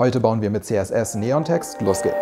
Heute bauen wir mit CSS Neontext. Los geht's!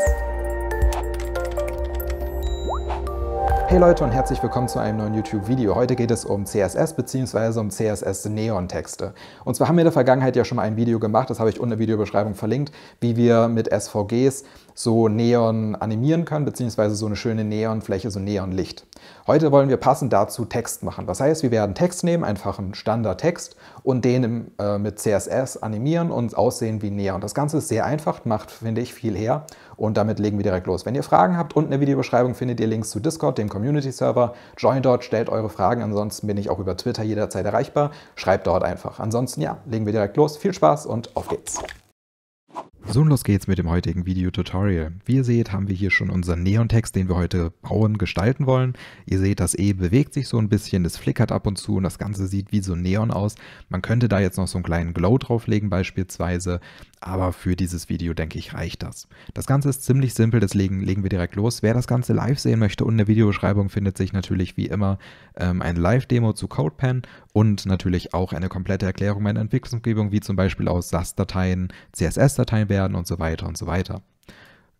Hey Leute und herzlich willkommen zu einem neuen YouTube-Video. Heute geht es um CSS bzw. um CSS-Neon-Texte. Und zwar haben wir in der Vergangenheit ja schon mal ein Video gemacht, das habe ich unten in der Videobeschreibung verlinkt, wie wir mit SVGs so Neon animieren können, beziehungsweise so eine schöne Neonfläche, so Neonlicht. Heute wollen wir passend dazu Text machen. Das heißt, wir werden Text nehmen, einfach einen Standard-Text und den äh, mit CSS animieren und aussehen wie näher. Und das Ganze ist sehr einfach, macht, finde ich, viel her. Und damit legen wir direkt los. Wenn ihr Fragen habt, unten in der Videobeschreibung findet ihr Links zu Discord, dem Community-Server. Join dort, stellt eure Fragen. Ansonsten bin ich auch über Twitter jederzeit erreichbar. Schreibt dort einfach. Ansonsten, ja, legen wir direkt los. Viel Spaß und auf geht's. So, und los geht's mit dem heutigen Video-Tutorial. Wie ihr seht, haben wir hier schon unseren Neontext, den wir heute bauen, gestalten wollen. Ihr seht, das E bewegt sich so ein bisschen, es flickert ab und zu und das Ganze sieht wie so Neon aus. Man könnte da jetzt noch so einen kleinen Glow drauflegen beispielsweise, aber für dieses Video, denke ich, reicht das. Das Ganze ist ziemlich simpel, deswegen legen wir direkt los. Wer das Ganze live sehen möchte und eine Videobeschreibung, findet sich natürlich wie immer ähm, ein Live-Demo zu CodePen und natürlich auch eine komplette Erklärung meiner Entwicklungsumgebung, wie zum Beispiel aus SAS-Dateien, CSS-Dateien werden werden und so weiter und so weiter.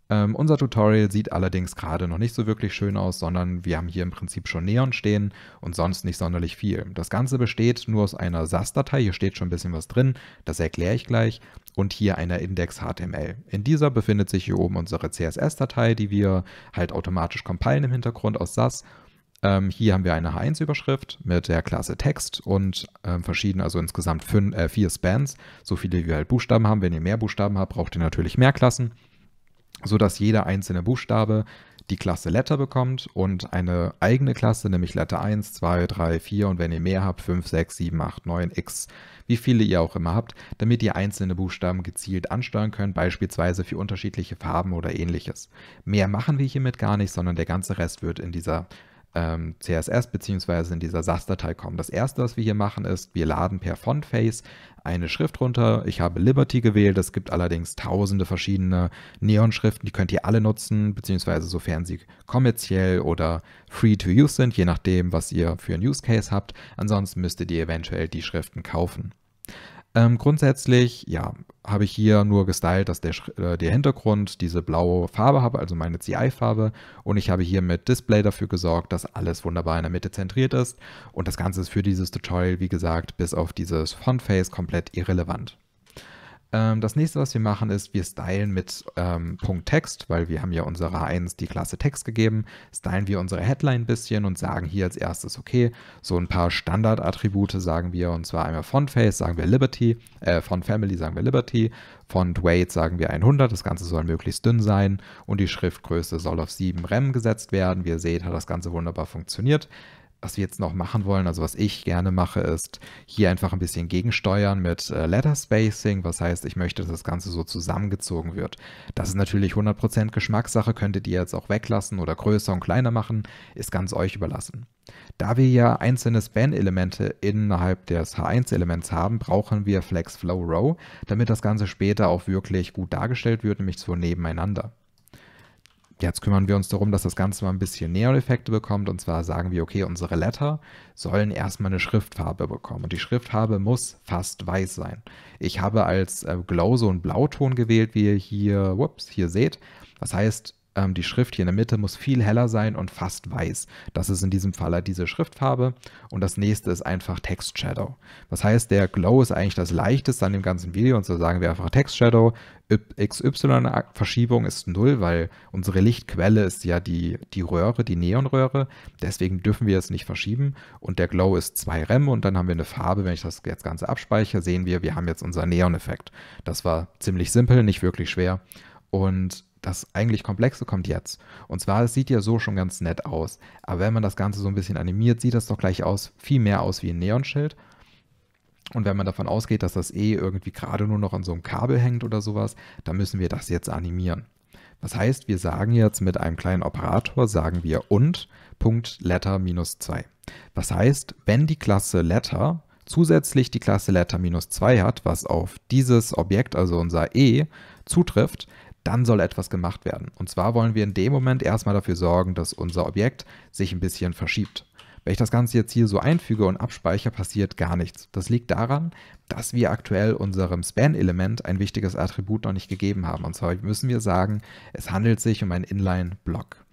Ähm, unser Tutorial sieht allerdings gerade noch nicht so wirklich schön aus, sondern wir haben hier im Prinzip schon Neon stehen und sonst nicht sonderlich viel. Das Ganze besteht nur aus einer SAS-Datei, hier steht schon ein bisschen was drin, das erkläre ich gleich, und hier einer Index.html. In dieser befindet sich hier oben unsere CSS-Datei, die wir halt automatisch compilen im Hintergrund aus SAS ähm, hier haben wir eine H1-Überschrift mit der Klasse Text und ähm, verschiedene, also insgesamt fünf, äh, vier Spans, so viele wie wir halt Buchstaben haben. Wenn ihr mehr Buchstaben habt, braucht ihr natürlich mehr Klassen, sodass jeder einzelne Buchstabe die Klasse Letter bekommt und eine eigene Klasse, nämlich Letter 1, 2, 3, 4 und wenn ihr mehr habt, 5, 6, 7, 8, 9, x, wie viele ihr auch immer habt, damit ihr einzelne Buchstaben gezielt ansteuern könnt, beispielsweise für unterschiedliche Farben oder ähnliches. Mehr machen wir hiermit gar nicht, sondern der ganze Rest wird in dieser ähm, CSS beziehungsweise in dieser SAS-Datei kommen. Das erste, was wir hier machen, ist, wir laden per Fontface eine Schrift runter. Ich habe Liberty gewählt. Es gibt allerdings tausende verschiedene Neon-Schriften. Die könnt ihr alle nutzen, beziehungsweise sofern sie kommerziell oder free to use sind, je nachdem, was ihr für einen Use Case habt. Ansonsten müsstet ihr eventuell die Schriften kaufen. Ähm, grundsätzlich, ja, habe ich hier nur gestylt, dass der, äh, der Hintergrund diese blaue Farbe habe, also meine CI-Farbe. Und ich habe hier mit Display dafür gesorgt, dass alles wunderbar in der Mitte zentriert ist. Und das Ganze ist für dieses Tutorial, wie gesagt, bis auf dieses Font-Face komplett irrelevant. Ähm, das nächste, was wir machen, ist, wir stylen mit ähm, Punkt Text, weil wir haben ja unserer 1 die Klasse Text gegeben, stylen wir unsere Headline ein bisschen und sagen hier als erstes, okay, so ein paar Standardattribute sagen wir, und zwar einmal Font Face sagen wir Liberty, äh, von Family sagen wir Liberty, Font Weight sagen wir 100, das Ganze soll möglichst dünn sein und die Schriftgröße soll auf 7 Rem gesetzt werden. Wie ihr seht, hat das Ganze wunderbar funktioniert was wir jetzt noch machen wollen, also was ich gerne mache, ist hier einfach ein bisschen gegensteuern mit äh, Letter Spacing, was heißt, ich möchte, dass das Ganze so zusammengezogen wird. Das ist natürlich 100% Geschmackssache, könntet ihr jetzt auch weglassen oder größer und kleiner machen, ist ganz euch überlassen. Da wir ja einzelne Span-Elemente innerhalb des H1-Elements haben, brauchen wir Flex Flow Row, damit das Ganze später auch wirklich gut dargestellt wird, nämlich so nebeneinander. Jetzt kümmern wir uns darum, dass das Ganze mal ein bisschen Neon-Effekte bekommt. Und zwar sagen wir, okay, unsere Letter sollen erstmal eine Schriftfarbe bekommen. Und die Schriftfarbe muss fast weiß sein. Ich habe als äh, Glow so einen Blauton gewählt, wie ihr hier, whoops, hier seht. Das heißt, ähm, die Schrift hier in der Mitte muss viel heller sein und fast weiß. Das ist in diesem Fall halt diese Schriftfarbe. Und das nächste ist einfach Text Shadow. Das heißt, der Glow ist eigentlich das leichteste an dem ganzen Video. Und so sagen wir einfach Text Shadow. XY-Verschiebung ist 0, weil unsere Lichtquelle ist ja die, die Röhre, die Neonröhre. Deswegen dürfen wir es nicht verschieben. Und der Glow ist 2 Rem und dann haben wir eine Farbe. Wenn ich das jetzt Ganze abspeichere, sehen wir, wir haben jetzt unser Neon-Effekt. Das war ziemlich simpel, nicht wirklich schwer. Und das eigentlich Komplexe kommt jetzt. Und zwar, es sieht ja so schon ganz nett aus. Aber wenn man das Ganze so ein bisschen animiert, sieht das doch gleich aus, viel mehr aus wie ein Neonschild. Und wenn man davon ausgeht, dass das E irgendwie gerade nur noch an so einem Kabel hängt oder sowas, dann müssen wir das jetzt animieren. Was heißt, wir sagen jetzt mit einem kleinen Operator, sagen wir und Punkt Letter minus 2. Was heißt, wenn die Klasse Letter zusätzlich die Klasse Letter minus 2 hat, was auf dieses Objekt, also unser e, zutrifft, dann soll etwas gemacht werden. Und zwar wollen wir in dem Moment erstmal dafür sorgen, dass unser Objekt sich ein bisschen verschiebt. Wenn ich das Ganze jetzt hier so einfüge und abspeichere, passiert gar nichts. Das liegt daran, dass wir aktuell unserem Span-Element ein wichtiges Attribut noch nicht gegeben haben. Und zwar müssen wir sagen, es handelt sich um einen Inline-Block.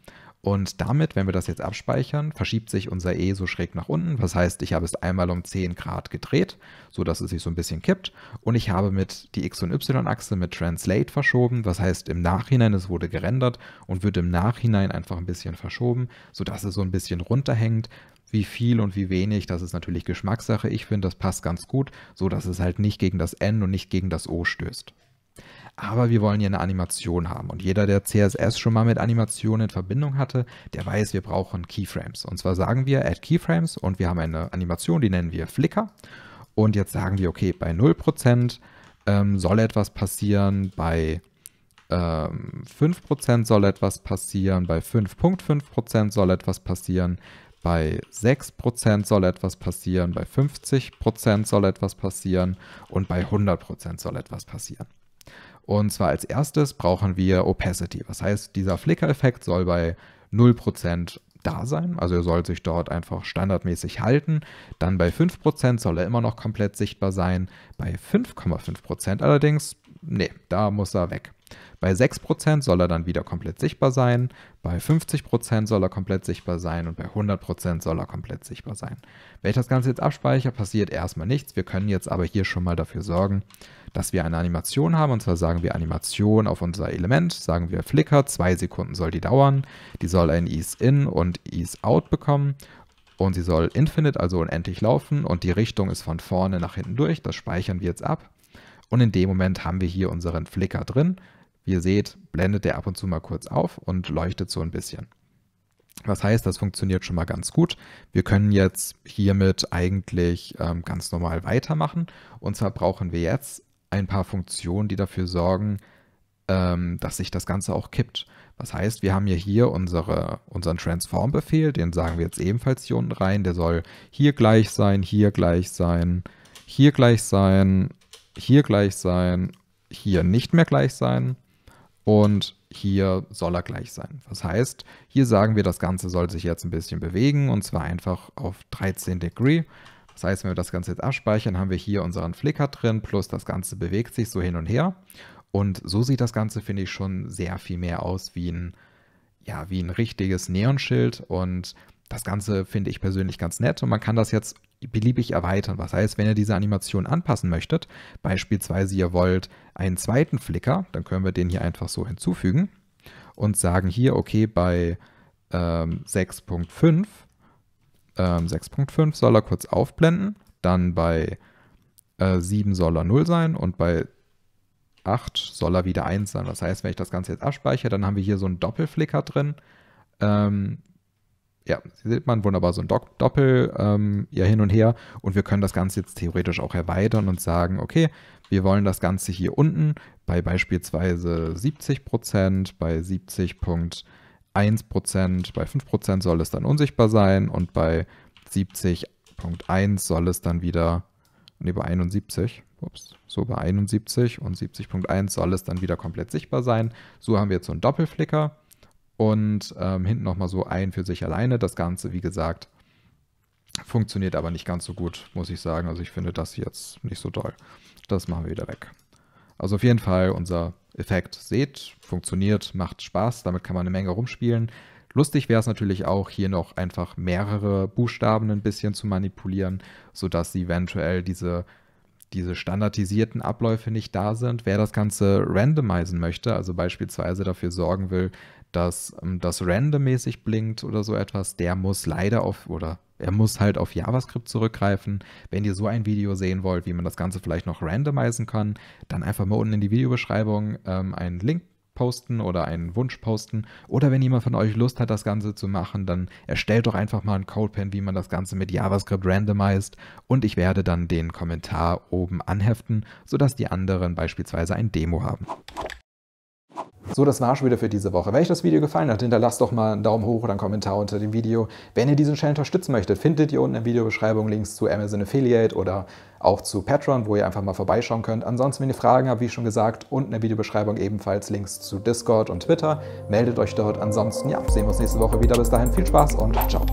Und damit, wenn wir das jetzt abspeichern, verschiebt sich unser E so schräg nach unten. Das heißt, ich habe es einmal um 10 Grad gedreht, sodass es sich so ein bisschen kippt. Und ich habe mit die X- und Y-Achse mit Translate verschoben. Das heißt, im Nachhinein, es wurde gerendert und wird im Nachhinein einfach ein bisschen verschoben, sodass es so ein bisschen runterhängt. Wie viel und wie wenig, das ist natürlich Geschmackssache. Ich finde, das passt ganz gut, sodass es halt nicht gegen das N und nicht gegen das O stößt aber wir wollen hier eine Animation haben. Und jeder, der CSS schon mal mit Animationen in Verbindung hatte, der weiß, wir brauchen Keyframes. Und zwar sagen wir add Keyframes und wir haben eine Animation, die nennen wir Flickr. Und jetzt sagen wir, okay, bei 0% ähm, soll etwas passieren, bei ähm, 5% soll etwas passieren, bei 5.5% soll etwas passieren, bei 6% soll etwas passieren, bei 50% soll etwas passieren und bei 100% soll etwas passieren. Und zwar als erstes brauchen wir Opacity. Was heißt, dieser Flicker-Effekt soll bei 0% da sein. Also er soll sich dort einfach standardmäßig halten. Dann bei 5% soll er immer noch komplett sichtbar sein. Bei 5,5% allerdings, nee, da muss er weg. Bei 6% soll er dann wieder komplett sichtbar sein, bei 50% soll er komplett sichtbar sein und bei 100% soll er komplett sichtbar sein. Wenn ich das Ganze jetzt abspeichere, passiert erstmal nichts. Wir können jetzt aber hier schon mal dafür sorgen, dass wir eine Animation haben. Und zwar sagen wir Animation auf unser Element, sagen wir Flickr, zwei Sekunden soll die dauern. Die soll ein Ease-In und Ease-Out bekommen und sie soll infinite, also unendlich laufen und die Richtung ist von vorne nach hinten durch. Das speichern wir jetzt ab. Und in dem Moment haben wir hier unseren Flicker drin. Wie ihr seht, blendet der ab und zu mal kurz auf und leuchtet so ein bisschen. Was heißt, das funktioniert schon mal ganz gut. Wir können jetzt hiermit eigentlich ähm, ganz normal weitermachen. Und zwar brauchen wir jetzt ein paar Funktionen, die dafür sorgen, ähm, dass sich das Ganze auch kippt. Das heißt, wir haben ja hier unsere, unseren Transform-Befehl, den sagen wir jetzt ebenfalls hier unten rein. Der soll hier gleich sein, hier gleich sein, hier gleich sein, hier gleich sein, hier nicht mehr gleich sein und hier soll er gleich sein. Das heißt, hier sagen wir, das Ganze soll sich jetzt ein bisschen bewegen und zwar einfach auf 13 Degree. Das heißt, wenn wir das Ganze jetzt abspeichern, haben wir hier unseren Flicker drin, plus das Ganze bewegt sich so hin und her. Und so sieht das Ganze, finde ich, schon sehr viel mehr aus wie ein, ja, wie ein richtiges Neonschild. Und das Ganze finde ich persönlich ganz nett. Und man kann das jetzt beliebig erweitern. Was heißt, wenn ihr diese Animation anpassen möchtet, beispielsweise ihr wollt einen zweiten Flicker, dann können wir den hier einfach so hinzufügen und sagen hier, okay, bei ähm, 6.5, ähm, 6.5 soll er kurz aufblenden, dann bei äh, 7 soll er 0 sein und bei 8 soll er wieder 1 sein. Das heißt, wenn ich das Ganze jetzt abspeichere, dann haben wir hier so einen Doppelflicker drin, ähm, ja, Sie sieht man wunderbar so ein Dopp Doppel ähm, ja hin und her und wir können das Ganze jetzt theoretisch auch erweitern und sagen, okay, wir wollen das Ganze hier unten bei beispielsweise 70 bei 70.1 bei 5 soll es dann unsichtbar sein und bei 70.1 soll es dann wieder, nee, bei 71, ups, so bei 71 und 70.1 soll es dann wieder komplett sichtbar sein. So haben wir jetzt so einen Doppelflicker und ähm, hinten nochmal so ein für sich alleine. Das Ganze, wie gesagt, funktioniert aber nicht ganz so gut, muss ich sagen. Also ich finde das jetzt nicht so toll. Das machen wir wieder weg. Also auf jeden Fall unser Effekt seht, funktioniert, macht Spaß, damit kann man eine Menge rumspielen. Lustig wäre es natürlich auch, hier noch einfach mehrere Buchstaben ein bisschen zu manipulieren, sodass sie eventuell diese diese standardisierten Abläufe nicht da sind. Wer das Ganze randomisieren möchte, also beispielsweise dafür sorgen will, dass ähm, das randommäßig blinkt oder so etwas, der muss leider auf oder er muss halt auf JavaScript zurückgreifen. Wenn ihr so ein Video sehen wollt, wie man das Ganze vielleicht noch randomisieren kann, dann einfach mal unten in die Videobeschreibung ähm, einen Link posten oder einen Wunsch posten. Oder wenn jemand von euch Lust hat, das Ganze zu machen, dann erstellt doch einfach mal einen CodePen, wie man das Ganze mit JavaScript randomized. Und ich werde dann den Kommentar oben anheften, sodass die anderen beispielsweise ein Demo haben. So, das war schon wieder für diese Woche. Wenn euch das Video gefallen hat, hinterlasst doch mal einen Daumen hoch oder einen Kommentar unter dem Video. Wenn ihr diesen Channel unterstützen möchtet, findet ihr unten in der Videobeschreibung Links zu Amazon Affiliate oder auch zu Patreon, wo ihr einfach mal vorbeischauen könnt. Ansonsten, wenn ihr Fragen habt, wie schon gesagt, unten in der Videobeschreibung ebenfalls Links zu Discord und Twitter. Meldet euch dort. Ansonsten, ja, sehen wir uns nächste Woche wieder. Bis dahin, viel Spaß und ciao.